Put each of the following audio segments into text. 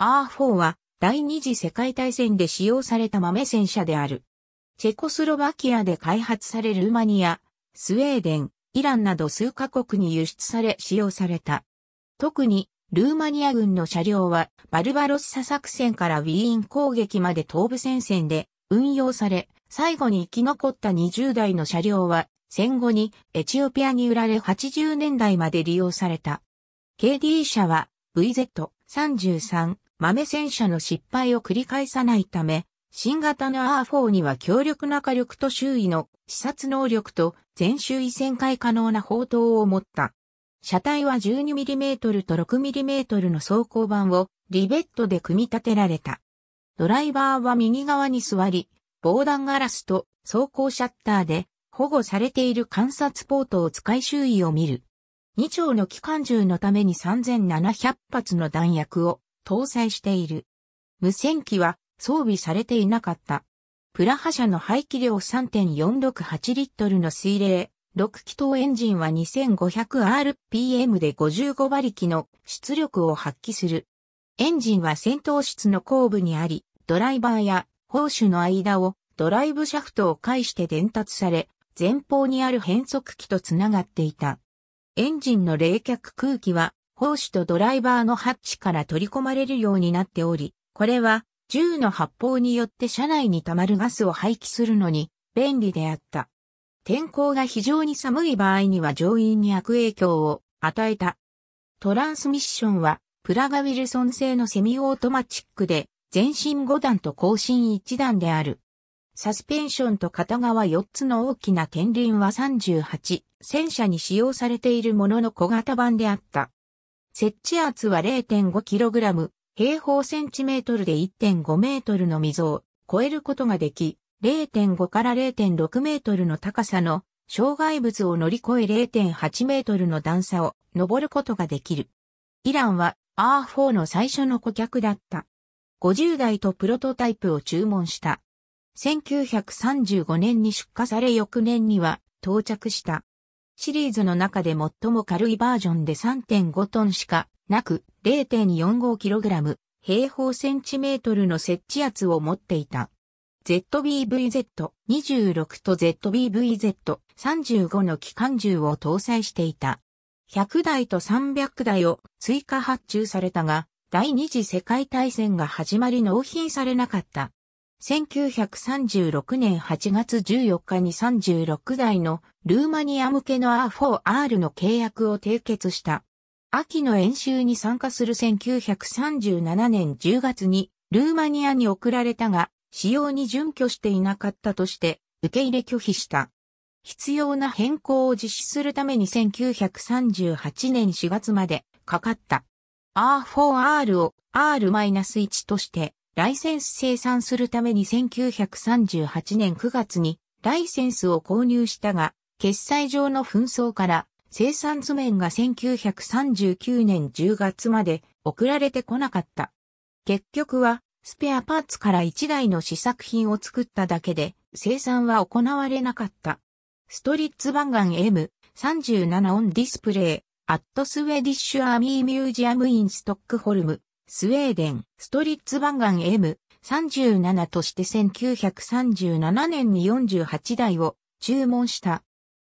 R4 は第二次世界大戦で使用された豆戦車である。チェコスロバキアで開発されるルーマニア、スウェーデン、イランなど数カ国に輸出され使用された。特に、ルーマニア軍の車両は、バルバロッサ作戦からウィーン攻撃まで東部戦線で運用され、最後に生き残った20代の車両は、戦後にエチオピアに売られ80年代まで利用された。KD 車は VZ33 豆戦車の失敗を繰り返さないため、新型の R4 には強力な火力と周囲の視察能力と全周囲旋回可能な砲塔を持った。車体は 12mm と 6mm の走行板をリベットで組み立てられた。ドライバーは右側に座り、防弾ガラスと走行シャッターで保護されている観察ポートを使い周囲を見る。2丁の機関銃のために3700発の弾薬を搭載している。無線機は装備されていなかった。プラハ社の排気量3.468リットルの水冷、6気筒エンジンは 2500rpm で55馬力の出力を発揮する。エンジンは戦闘室の後部にあり、ドライバーや砲手の間をドライブシャフトを介して伝達され、前方にある変速機とつながっていた。エンジンの冷却空気は砲手とドライバーのハッチから取り込まれるようになっており、これは銃の発砲によって車内に溜まるガスを排気するのに便利であった。天候が非常に寒い場合には乗員に悪影響を与えた。トランスミッションはプラガウィルソン製のセミオートマチックで前進5段と後進1段である。サスペンションと片側4つの大きな天輪は38戦車に使用されているものの小型版であった。設置圧は 0.5kg、平方センチメートルで1.5メートルの溝を超えることができ、0.5から0.6メートルの高さの障害物を乗り越え0.8メートルの段差を登ることができる。イランは R4 の最初の顧客だった。50台とプロトタイプを注文した。1935年に出荷され翌年には到着した。シリーズの中で最も軽いバージョンで3.5トンしかなく 0.45kg 平方センチメートルの設置圧を持っていた。ZBVZ26 と ZBVZ35 の機関銃を搭載していた。100台と300台を追加発注されたが、第二次世界大戦が始まり納品されなかった。1936年8月14日に36台のルーマニア向けの R4R の契約を締結した。秋の演習に参加する1937年10月にルーマニアに送られたが、使用に準拠していなかったとして、受け入れ拒否した。必要な変更を実施するために1938年4月までかかった。R4R を R-1 としてライセンス生産するために1938年9月にライセンスを購入したが、決済上の紛争から生産図面が1939年10月まで送られてこなかった。結局はスペアパーツから1台の試作品を作っただけで生産は行われなかった。ストリッツ・バンガン M37 オンディスプレイ、アットスウェディッシュ・アーミー・ミュージアム・イン・ストックホルム。スウェーデン、ストリッツ・バンガン M37 として1937年に48台を注文した。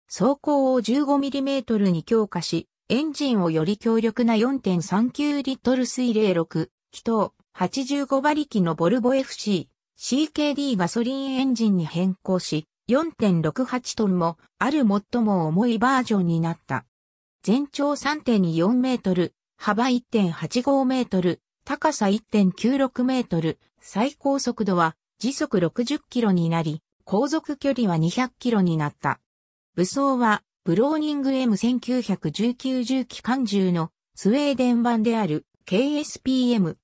走行を 15mm に強化し、エンジンをより強力な4.39リットル水冷6、気筒、85馬力のボルボ FC、CKD ガソリンエンジンに変更し、4.68トンも、ある最も重いバージョンになった。全長3.4メートル、幅1.85メートル、高さ1.96メートル、最高速度は時速60キロになり、航続距離は200キロになった。武装は、ブローニング M1919-10 機関銃のスウェーデン版である KSPM36STRV を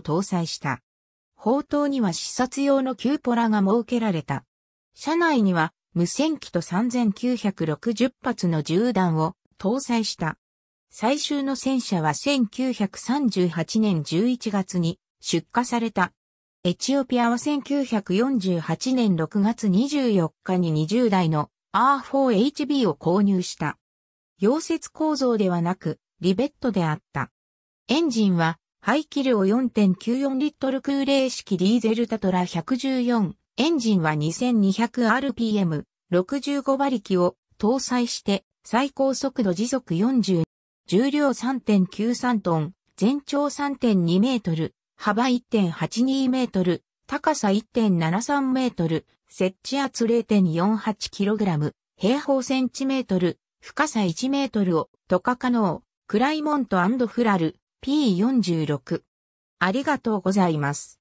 搭載した。砲塔には視察用のキューポラが設けられた。車内には無線機と3960発の銃弾を搭載した。最終の戦車は1938年11月に出荷された。エチオピアは1948年6月24日に20台の R4HB を購入した。溶接構造ではなく、リベットであった。エンジンは、排気量4.94リットル空冷式ディーゼルタトラ114。エンジンは 2200rpm、65馬力を搭載して、最高速度時速42重量3.93トン、全長3.2メートル、幅1.82メートル、高さ1.73メートル、設置圧0 4 8ラム、平方センチメートル、深さ1メートルを、渡過可能、クライモントフラル、P46。ありがとうございます。